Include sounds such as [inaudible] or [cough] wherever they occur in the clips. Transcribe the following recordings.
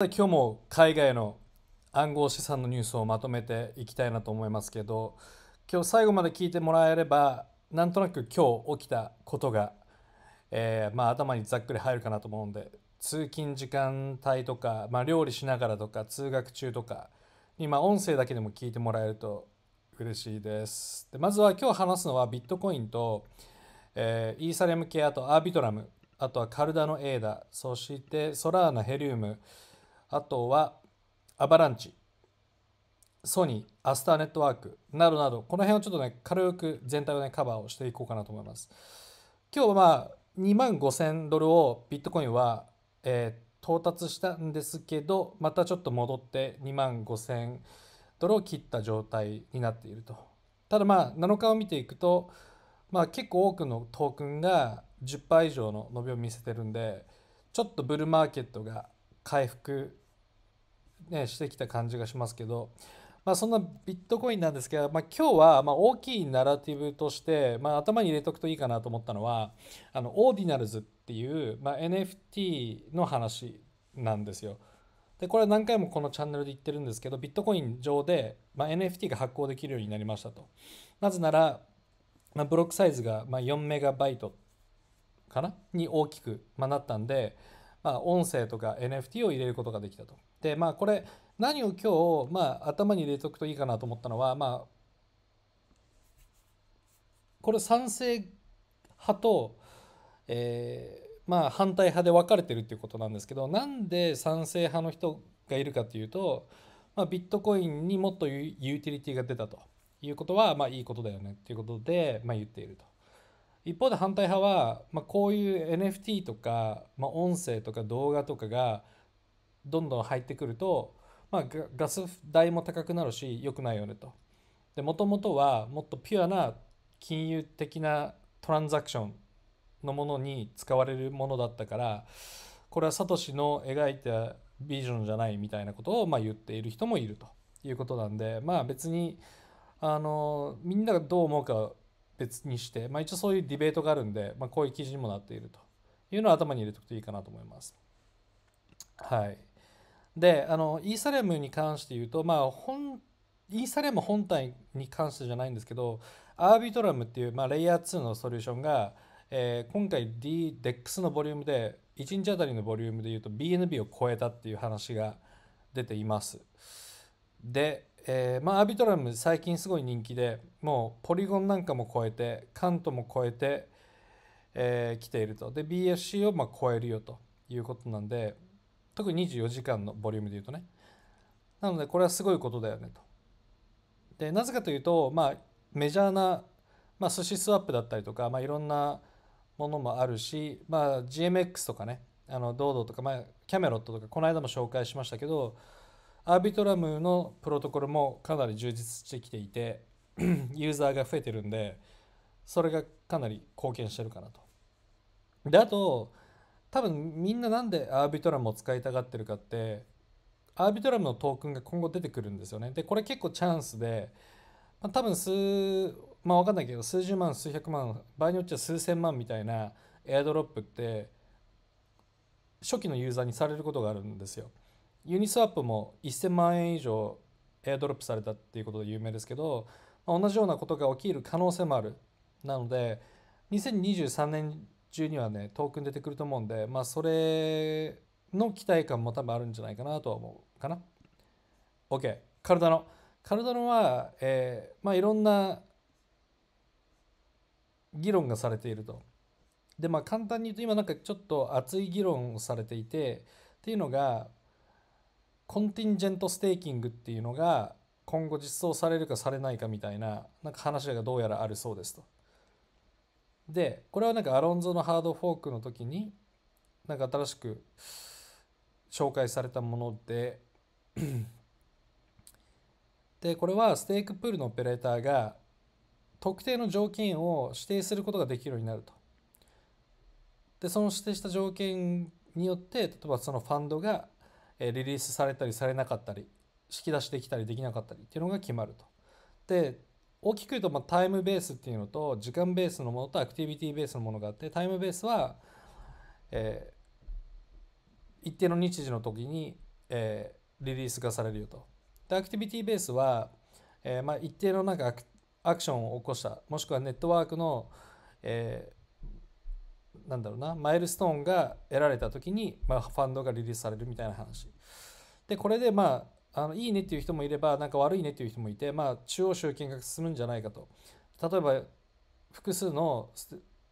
今日も海外の暗号資産のニュースをまとめていきたいなと思いますけど今日最後まで聞いてもらえればなんとなく今日起きたことが、えー、まあ、頭にざっくり入るかなと思うんで通勤時間帯とか、まあ、料理しながらとか通学中とか今音声だけでも聞いてもらえると嬉しいですでまずは今日話すのはビットコインと、えー、イーサリアム系あとアービトラムあとはカルダのエーダそしてソラーナヘリウムあとはアバランチ、ソニー、アスターネットワークなどなど、この辺をちょっとね、軽く全体をね、カバーをしていこうかなと思います。今日はまあ、2万5000ドルをビットコインは、えー、到達したんですけど、またちょっと戻って2万5000ドルを切った状態になっていると。ただまあ、7日を見ていくと、まあ結構多くのトークンが10%以上の伸びを見せてるんで、ちょっとブルーマーケットが回復、ね、してきた感じがしますけど、まあ、そんなビットコインなんですけど、まあ、今日はま大きいナラティブとして、まあ、頭に入れておくといいかなと思ったのはあのオーディナルズっていう、ま NFT の話なんですよ。でこれは何回もこのチャンネルで言ってるんですけどビットコイン上で、ま NFT が発行できるようになりましたと。なぜなら、まブロックサイズが、ま4メガバイトかなに大きく、まなったんで、まあ、音声とか NFT を入れることができたと。でまあこれ何を今日、まあ、頭に入れておくといいかなと思ったのは、まあ、これ賛成派と、えーまあ、反対派で分かれてるっていうことなんですけどなんで賛成派の人がいるかっていうと、まあ、ビットコインにもっとユーティリティが出たということは、まあ、いいことだよねっていうことで、まあ、言っていると。一方で反対派は、まあ、こういう NFT とか、まあ、音声とか動画とかがどんどん入ってくると、まあ、ガス代も高くなるし良くないよねと。でもともとはもっとピュアな金融的なトランザクションのものに使われるものだったからこれはサトシの描いたビジョンじゃないみたいなことをまあ言っている人もいるということなんでまあ別にあのみんながどう思うか別にして、まあ、一応そういうディベートがあるんで、まあ、こういう記事にもなっているというのを頭に入れておくといいかなと思います。はい、であのイーサレムに関して言うと、まあ本、イーサレム本体に関してじゃないんですけどアービトラムっていう、まあ、レイヤー2のソリューションが、えー、今回 DDEX のボリュームで1日あたりのボリュームで言うと BNB を超えたっていう話が出ています。で、えー、まあ、アビトラム最近すごい人気でもうポリゴンなんかも超えてカントも超えて、えー、来ているとで BSC をま超えるよということなんで特に24時間のボリュームで言うとねなのでこれはすごいことだよねとでなぜかというと、まあ、メジャーな、まあ、寿司スワップだったりとか、まあ、いろんなものもあるし、まあ、GMX とかねあの堂々とか、まあ、キャメロットとかこの間も紹介しましたけどアービトラムのプロトコルもかなり充実してきていて、[clears throat] ユーザーが増えてるんで、それがかなり貢献してるかなと。で、あと、多分みんななんでアービトラムを使いたがってるかって、アービトラムのトークンが今後出てくるんですよね。で、これ結構チャンスで、まあ、多分数、まあわかんないけど、数十万、数百万、場合によっては数千万みたいなエアドロップって、初期のユーザーにされることがあるんですよ。ユニスワップも1000万円以上エアドロップされたっていうことで有名ですけど同じようなことが起きる可能性もあるなので2023年中にはねトークン出てくると思うんでまあそれの期待感も多分あるんじゃないかなとは思うかな OK カルダノカルダノは、えー、まあいろんな議論がされているとでまあ簡単に言うと今なんかちょっと熱い議論をされていてっていうのがコンティンジェントステーキングっていうのが今後実装されるかされないかみたいななんか話がどうやらあるそうですと。でこれはなんかアロンゾのハードフォークの時になんか新しく紹介されたもので [clears throat] でこれはステークプールのオペレーターが特定の条件を指定することができるようになると。でその指定した条件によって例えばそのファンドがえリリースされたりされなかったり引き出しできたりできなかったりっていうのが決まると。で大きく言うとまタイムベースっていうのと時間ベースのものとアクティビティベースのものがあってタイムベースは、えー、一定の日時の時に、えリリースがされるよと。でアクティビティベースは、えー、まあ、一定のなんかアクションを起こしたもしくはネットワークの、えなんだろうなマイルストーンが得られた時に、まあ、ファンドがリリースされるみたいな話でこれでまああのいいねっていう人もいればなんか悪いねっていう人もいて、まあ、中央集権が進むんじゃないかと例えば複数の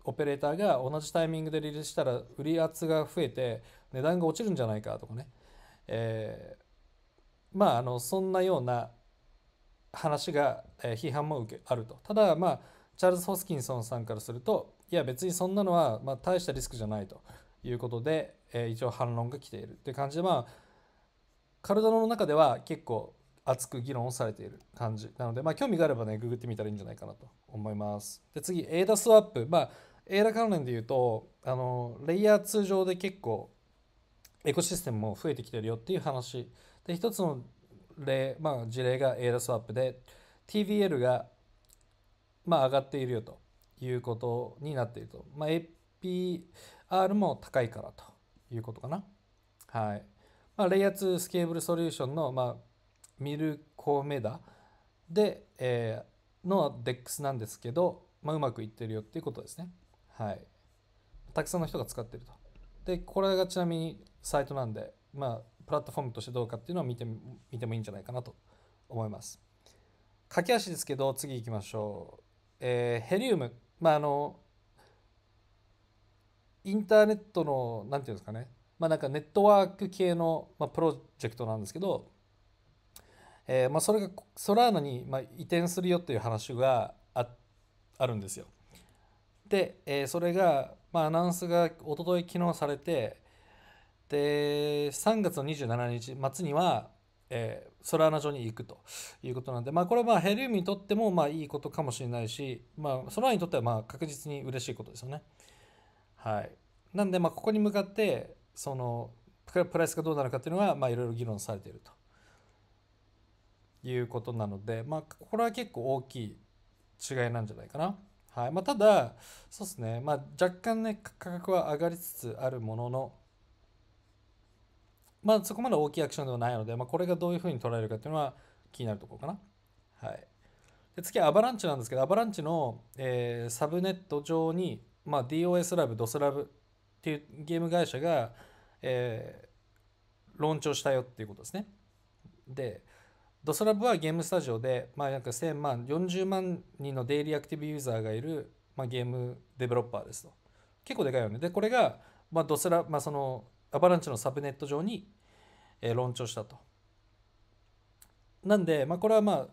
オペレーターが同じタイミングでリリースしたら売り圧が増えて値段が落ちるんじゃないかとかね、えー、まああのそんなような話が、え批判も受けあるとただまあチャールズ・ホスキンソンさんからするといや別にそんなのは、まあ、大したリスクじゃないということで、えー、一応反論が来ているって感じでまあ体の中では結構熱く議論をされている感じなので、まあ、興味があればねググってみたらいいんじゃないかなと思います。で次 ADA スワップ、まあ、ADA 関連で言うとあのレイヤー通常で結構エコシステムも増えてきてるよっていう話で一つの例、まあ、事例が ADA スワップで TVL が、まあ、上がっているよということになっていると。まあ、APR も高いからということかな。はい。まあ、レイヤー2スケーブルソリューションの、まあ、ミルコメダで、えー、の DEX なんですけど、まあ、うまくいってるよっていうことですね。はい。たくさんの人が使ってると。で、これがちなみにサイトなんで、まあ、プラットフォームとしてどうかっていうのを見て見てもいいんじゃないかなと思います。駆け足ですけど、次行きましょう。えー、ヘリウムまああのインターネットの何て言うんですかねまあなんかネットワーク系の、まあ、プロジェクトなんですけど、えー、まあそれがソラーナに、まあ、移転するよっていう話がああるんですよ。で、えー、それが、まあ、アナウンスがおととい昨日されてで3月27日末には、えー、ソラーナ上に行くということなんで、まあ、これはまあヘリウムにとってもまあいいことかもしれないし、まあ、ソラーナにとってはまあ確実に嬉しいことですよね。はい、なんでまあここに向かってそのプライスがどうなるかっていうのがまあいろいろ議論されているということなので、まあ、これは結構大きい違いなんじゃないかな。はいまあ、ただそうですね、まあ、若干ね価格は上がりつつあるもののまあ、そこまで大きいアクションではないので、まあ、これがどういうふうに捉えるかっていうのは気になるところかな。はい、で次はアバランチなんですけど、アバランチの、えー、サブネット上に、まあ、DOS ラブ、DOS ラブっていうゲーム会社が、えー、ローンチをしたよっていうことですね。で、ドスラブはゲームスタジオで、まあ、約1000万、40万人のデイリーアクティブユーザーがいる、まあ、ゲームデベロッパーですと。結構でかいよね。で、これが、まあ、ドスラ、まあ、その、アバランチのサブネット上にえ論調したと。なんで、まあ、これはまあ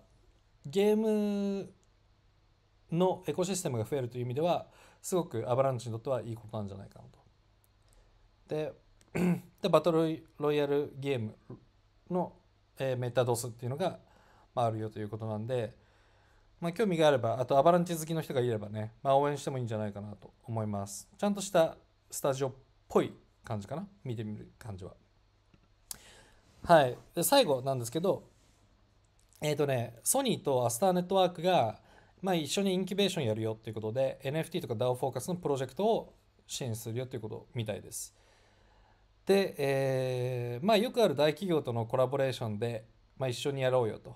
ゲームのエコシステムが増えるという意味ではすごくアバランチにとってはいいことなんじゃないかなと。で [clears throat] でバトルロイヤルゲームの、えー、メタドスっていうのが、まあ、あるよということなんで、まあ、興味があればあとアバランチ好きの人がいればね、まあ、応援してもいいんじゃないかなと思います。ちゃんとしたスタジオっぽい感じかな見てみる感じは。はい、で最後なんですけど、えっ、ー、とね、ソニーとアスターネットワークが、まあ、一緒にインキュベーションやるよということで NFT とか DAO フォーカスのプロジェクトを支援するよということみたいです。で、えーまあ、よくある大企業とのコラボレーションで、まあ、一緒にやろうよと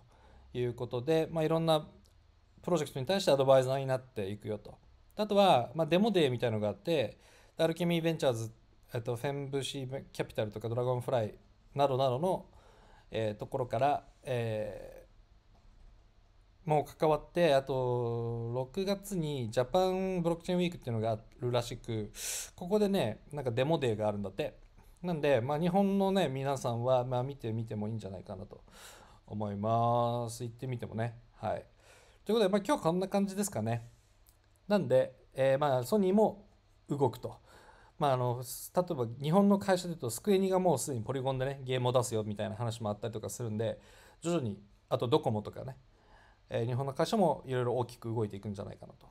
いうことで、まあ、いろんなプロジェクトに対してアドバイザーになっていくよと。あとは、まあ、デモデーみたいのがあってアルケミーベンチャーズとフェンブシーキャピタルとかドラゴンフライなどなどの、えー、ところから、えー、もう関わってあと6月にジャパンブロックチェーンウィークっていうのがあるらしくここでねなんかデモデーがあるんだってなんで、まあ、日本のね皆さんは、まあ、見てみてもいいんじゃないかなと思います行ってみてもねはいということで、まあ、今日こんな感じですかねなんで、えー、まあソニーも動くとまあ、あの例えば日本の会社で言うとスクエニがもうすでにポリゴンでねゲームを出すよみたいな話もあったりとかするんで徐々にあとドコモとかね、えー、日本の会社もいろいろ大きく動いていくんじゃないかなと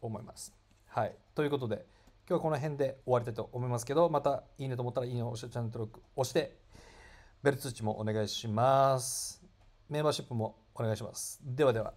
思います。はい、ということで今日はこの辺で終わりたいと思いますけどまたいいねと思ったらいいねを押してチャンネル登録押してベル通知もお願いします。メンバーシップもお願いします。ではでは。